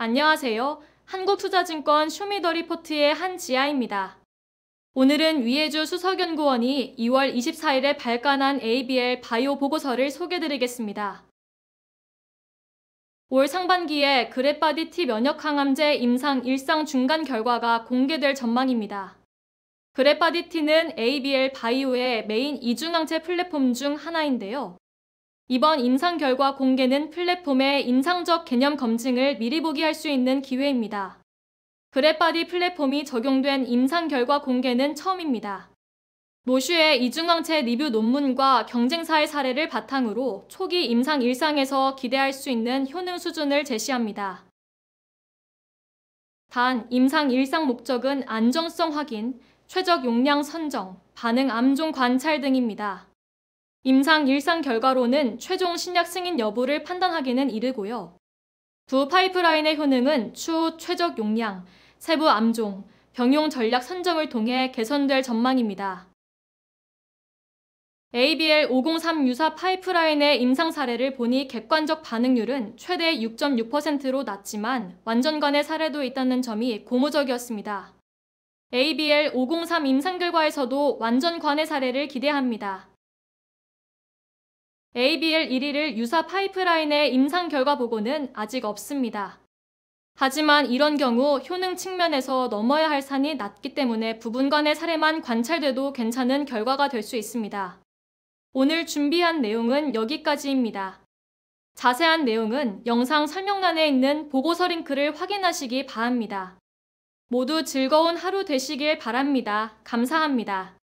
안녕하세요. 한국투자증권 쇼미더리포트의 한지아입니다. 오늘은 위해주 수석연구원이 2월 24일에 발간한 ABL 바이오 보고서를 소개드리겠습니다. 올 상반기에 그레바디 T 면역 항암제 임상 일상 중간 결과가 공개될 전망입니다. 그레바디 T는 ABL 바이오의 메인 이중항체 플랫폼 중 하나인데요. 이번 임상 결과 공개는 플랫폼의 임상적 개념 검증을 미리 보기 할 수 있는 기회입니다. 그래바디 플랫폼이 적용된 임상 결과 공개는 처음입니다. 모슈의 이중항체 리뷰 논문과 경쟁사의 사례를 바탕으로 초기 임상 일상에서 기대할 수 있는 효능 수준을 제시합니다. 단, 임상 일상 목적은 안정성 확인, 최적 용량 선정, 반응 암종 관찰 등입니다. 임상 일상 결과로는 최종 신약 승인 여부를 판단하기는 이르고요. 두 파이프라인의 효능은 추후 최적 용량, 세부 암종, 병용 전략 선정을 통해 개선될 전망입니다. ABL 503 유사 파이프라인의 임상 사례를 보니 객관적 반응률은 최대 6.6%로 낮지만 완전 간의 사례도 있다는 점이 고무적이었습니다. ABL 503 임상 결과에서도 완전 관의 사례를 기대합니다. ABL 1위를 유사 파이프라인의 임상 결과 보고는 아직 없습니다. 하지만 이런 경우 효능 측면에서 넘어야 할 산이 낮기 때문에 부분 간의 사례만 관찰돼도 괜찮은 결과가 될 수 있습니다. 오늘 준비한 내용은 여기까지입니다. 자세한 내용은 영상 설명란에 있는 보고서 링크를 확인하시기 바랍니다. 모두 즐거운 하루 되시길 바랍니다. 감사합니다.